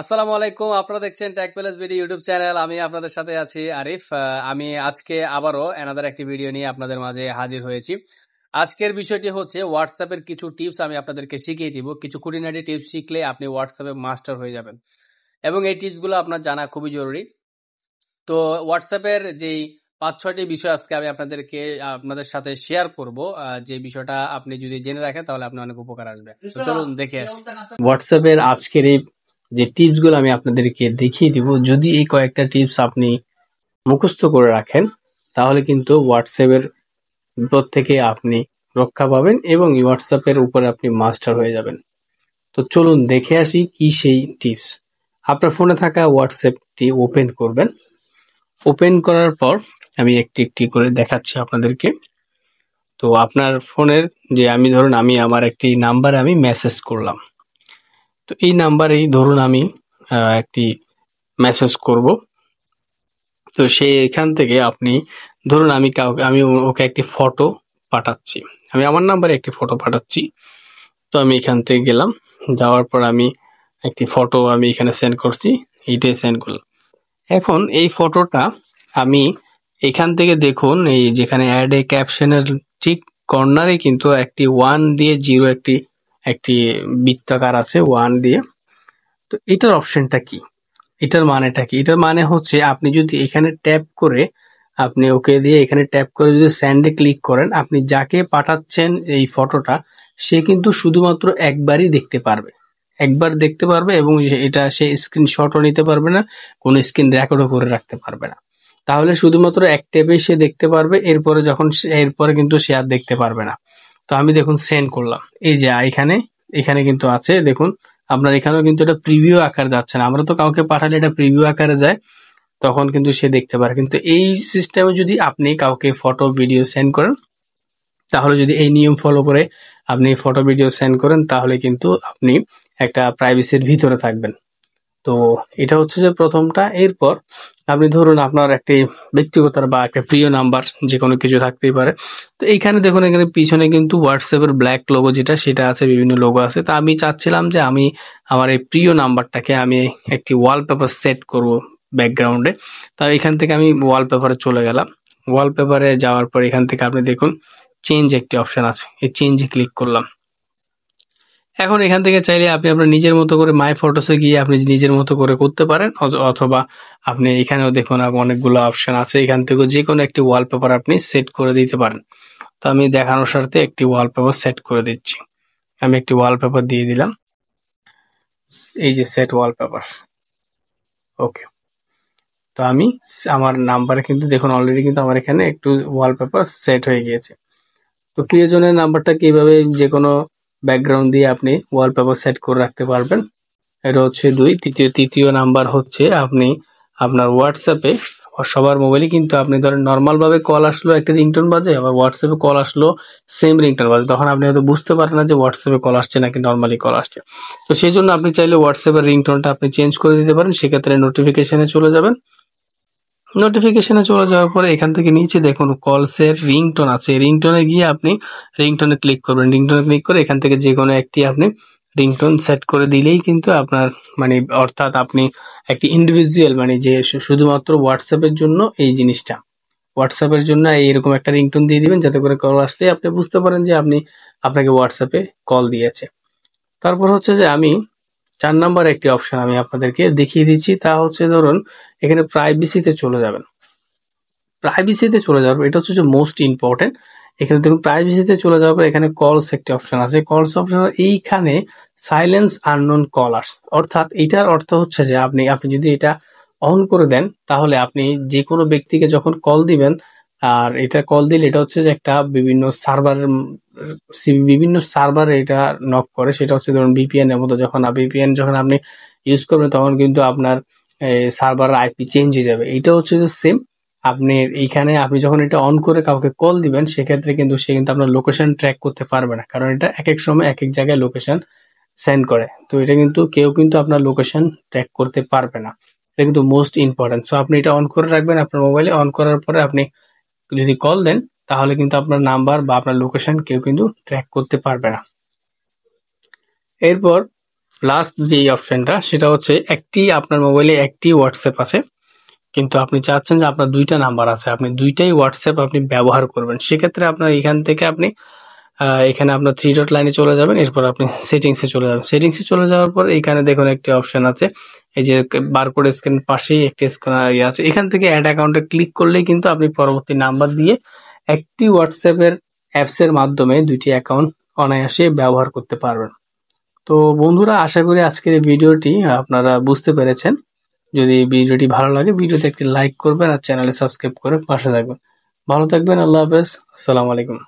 আসসালামু আলাইকুম আপনারা দেখছেন Tech Palace video YouTube channel আমি আপনাদের সাথে আছি আরিফ আমি আজকে আবারও অ্যানাদার একটি ভিডিও নিয়ে আপনাদের মাঝে হাজির হয়েছি আজকের বিষয়টি হচ্ছে হোয়াটসঅ্যাপের কিছু টিপস আমি আপনাদেরকে শিখিয়ে দিব কিছু কুটিনাটি টিপস শিখলে আপনি হোয়াটসঅ্যাপে মাস্টার হয়ে যাবেন এবং এই টিপসগুলো আপনার জানা খুবই জরুরি তো হোয়াটসঅ্যাপের যেই পাঁচ ছয়টি বিষয় আজকে আমি আপনাদেরকে আপনাদের সাথে শেয়ার করব যে বিষয়টা আপনি যদি জেনে রাখেন তাহলে আপনি অনেক উপকার আসবে চলুন দেখে আসি হোয়াটসঅ্যাপের আজকের এই যে টিপসগুলো আমি আপনাদেরকে দেখিয়ে দিব যদি এই কয়েকটা টিপস আপনি মুখস্থ করে রাখেন তাহলে কিন্তু হোয়াটসঅ্যাপের বিপদ থেকে আপনি রক্ষা পাবেন এবং হোয়াটসঅ্যাপের উপরে আপনি মাস্টার হয়ে যাবেন তো চলুন দেখে আসি কি সেই টিপস আপনার ফোনে থাকা হোয়াটসঅ্যাপটি ওপেন করবেন ওপেন করার পর আমি একটি একটি করে দেখাচ্ছি আপনাদেরকে তো আপনার ফোনের যে আমি ধরুন আমি আমার একটি নাম্বারে আমি মেসেজ করলাম তো এই নাম্বারেই ধরুন আমি একটি মেসেজ করব তো সে এখান থেকে আপনি ধরুন আমি কাউকে আমি ওকে একটি ফটো পাঠাচ্ছি আমি আমার নাম্বারে একটি ফটো পাঠাচ্ছি তো আমি এখান থেকে গেলাম যাওয়ার পর আমি একটি ফটো আমি এখানে সেন্ড করছি এইটাই সেন্ড করলাম এখন এই ফটোটা আমি এখান থেকে দেখুন এই যেখানে অ্যাড এ ক্যাপশনের ঠিক কর্নারে কিন্তু একটি ওয়ান দিয়ে জিরো একটি একটি বৃত্তাকার আছে ওয়ান দিয়ে তো এটার অপশনটা কি এটার মানেটা কি এটার মানে হচ্ছে আপনি যদি এখানে ট্যাপ করে আপনি ওকে দিয়ে এখানে ট্যাপ করে যদি স্যান্ডে ক্লিক করেন আপনি যাকে পাঠাচ্ছেন এই ফটোটা সে কিন্তু শুধুমাত্র একবারই দেখতে পারবে একবার দেখতে পারবে এবং এটা সে স্ক্রিনশটও নিতে পারবে না কোনো স্ক্রিন রেকর্ডও করে রাখতে পারবে না তাহলে শুধুমাত্র এক ট্যাপে সে দেখতে পারবে এরপরে যখন এরপরে কিন্তু সে আর দেখতে পারবে না তো আমি দেখুন সেন্ড করলাম এই যে এখানে এখানে কিন্তু আছে দেখুন আপনার এখানেও কিন্তু এটা প্রিভিউ আকার যাচ্ছে না আমরা তো কাউকে পাঠালে এটা প্রিভিউ আকারে যায় তখন কিন্তু সে দেখতে পারে কিন্তু এই সিস্টেমে যদি আপনি কাউকে ফটো ভিডিও সেন্ড করেন তাহলে যদি এই নিয়ম ফলো করে আপনি ফটো ভিডিও সেন্ড করেন তাহলে কিন্তু আপনি একটা প্রাইভেসির ভিতরে থাকবেন তো এটা হচ্ছে যে প্রথমটা এরপর আপনি ধরুন আপনার একটি ব্যক্তিগতার বা একটা প্রিয় নাম্বার যে কোনো কিছু থাকতেই পারে তো এইখানে দেখুন এখানে পিছনে কিন্তু হোয়াটসঅ্যাপের ব্ল্যাক লোগো যেটা সেটা আছে বিভিন্ন লোগো আছে তা আমি চাচ্ছিলাম যে আমি আমার এই প্রিয় নাম্বারটাকে আমি একটি ওয়ালপেপার সেট করব ব্যাকগ্রাউন্ডে তা এখান থেকে আমি ওয়ালপেপারে চলে গেলাম ওয়ালপেপারে যাওয়ার পর এখান থেকে আপনি দেখুন চেঞ্জ একটি অপশান আছে এই চেঞ্জে ক্লিক করলাম এখন এখান থেকে চাইলে আপনি আপনার নিজের মতো করে মাই ফটোসে গিয়ে আপনি নিজের মতো করে করতে পারেন অথবা আপনি এখানেও দেখুন অনেকগুলো অপশন আছে এখান থেকে যে কোনো একটি ওয়ালপেপার আপনি সেট করে দিতে পারেন তো আমি দেখানোর স্বার্থে একটি ওয়ালপেপার সেট করে দিচ্ছি আমি একটি ওয়ালপেপার দিয়ে দিলাম এই যে সেট ওয়ালপেপার ওকে তো আমি আমার নাম্বারে কিন্তু দেখুন অলরেডি কিন্তু আমার এখানে একটু ওয়ালপেপার সেট হয়ে গিয়েছে তো প্রিয়জনের নাম্বারটা কিভাবে যে কোনো ব্যাকগ্রাউন্ড দিয়ে আপনি ওয়ালপেপার সেট করে রাখতে পারবেন এটা হচ্ছে দুই তৃতীয় তৃতীয় নাম্বার হচ্ছে আপনি আপনার হোয়াটসঅ্যাপে সবার মোবাইলে কিন্তু আপনি ধরেন নর্মালভাবে কল আসলো একটা রিংটোন বাজে আবার হোয়াটসঅ্যাপে কল আসলো সেম রিংটোন বাজে তখন আপনি হয়তো বুঝতে পারেন না যে হোয়াটসঅ্যাপে কল আসছে নাকি নর্মালি কল আসছে তো সেই জন্য আপনি চাইলে হোয়াটসঅ্যাপের রিংটোনটা আপনি চেঞ্জ করে দিতে পারেন সেক্ষেত্রে নোটিফিকেশানে চলে যাবেন নোটিফিকেশনে চলে যাওয়ার পরে এখান থেকে নিচে দেখুন কলসের রিংটোন আছে রিংটোনে গিয়ে আপনি রিংটোনে ক্লিক করবেন রিংটোনে ক্লিক করে এখান থেকে যে কোনো একটি আপনি রিংটোন সেট করে দিলেই কিন্তু আপনার মানে অর্থাৎ আপনি একটি ইন্ডিভিজুয়াল মানে যে শুধুমাত্র হোয়াটসঅ্যাপের জন্য এই জিনিসটা হোয়াটসঅ্যাপের জন্য এইরকম একটা রিংটোন দিয়ে দিবেন যাতে করে কল আসলে আপনি বুঝতে পারেন যে আপনি আপনাকে হোয়াটসঅ্যাপে কল দিয়েছে তারপর হচ্ছে যে আমি চার নাম্বার একটি অপশন আমি আপনাদেরকে দেখিয়ে দিচ্ছি তা হচ্ছে ধরুন এখানে প্রাইভেসিতে চলে যাবেন প্রাইভেসিতে চলে যাওয়ার এটা হচ্ছে মোস্ট ইম্পর্টেন্ট এখানে দেখুন প্রাইভেসিতে চলে যাওয়ার পর এখানে কলস একটি অপশন আছে কলস অপশন এইখানে সাইলেন্স আননোন কলার্স অর্থাৎ এটার অর্থ হচ্ছে যে আপনি আপনি যদি এটা অন করে দেন তাহলে আপনি যে কোনো ব্যক্তিকে যখন কল দিবেন আর এটা কল দিলে এটা হচ্ছে যে একটা বিভিন্ন সার্ভার বিভিন্ন সার্ভার এটা নক করে সেটা হচ্ছে ধরুন ভিপিএন এর মতো যখন ভিপিএন যখন আপনি ইউজ করবেন তখন কিন্তু আপনার সার্ভার আইপি চেঞ্জ হয়ে যাবে এটা হচ্ছে যে সেম আপনি এইখানে আপনি যখন এটা অন করে কাউকে কল দিবেন সেক্ষেত্রে কিন্তু সে কিন্তু আপনার লোকেশন ট্র্যাক করতে পারবে না কারণ এটা এক এক সময় এক এক জায়গায় লোকেশন সেন্ড করে তো এটা কিন্তু কেউ কিন্তু আপনার লোকেশন ট্র্যাক করতে পারবে না এটা কিন্তু মোস্ট ইম্পর্টেন্ট সো আপনি এটা অন করে রাখবেন আপনার মোবাইলে অন করার পরে আপনি যদি কল দেন তাহলে কিন্তু আপনার নাম্বার বা আপনার লোকেশন কেউ কিন্তু ট্র্যাক করতে পারবে না এরপর লাস্ট যে অপশানটা সেটা হচ্ছে একটি আপনার মোবাইলে একটি হোয়াটসঅ্যাপ আছে কিন্তু আপনি চাচ্ছেন যে আপনার দুইটা নাম্বার আছে আপনি দুইটাই হোয়াটসঅ্যাপ আপনি ব্যবহার করবেন সেক্ষেত্রে আপনার এখান থেকে আপনি এখানে আপনার থ্রি ডট লাইনে চলে যাবেন এরপর আপনি সেটিংসে চলে যাবেন সেটিংসে চলে যাওয়ার পর এখানে দেখুন একটি অপশন আছে এই যে বারকোড স্ক্যান পাশেই একটি স্ক্যানার ইয়ে আছে এখান থেকে অ্যাড অ্যাকাউন্টে ক্লিক করলেই কিন্তু আপনি পরবর্তী নাম্বার দিয়ে একটি হোয়াটসঅ্যাপের অ্যাপসের মাধ্যমে দুইটি অ্যাকাউন্ট অনায়াসে ব্যবহার করতে পারবেন তো বন্ধুরা আশা করি আজকের এই ভিডিওটি আপনারা বুঝতে পেরেছেন যদি ভিডিওটি ভালো লাগে ভিডিওতে একটি লাইক করবেন আর চ্যানেলে সাবস্ক্রাইব করে পাশে থাকবেন ভালো থাকবেন আল্লাহ হাফেজ আসসালামু আলাইকুম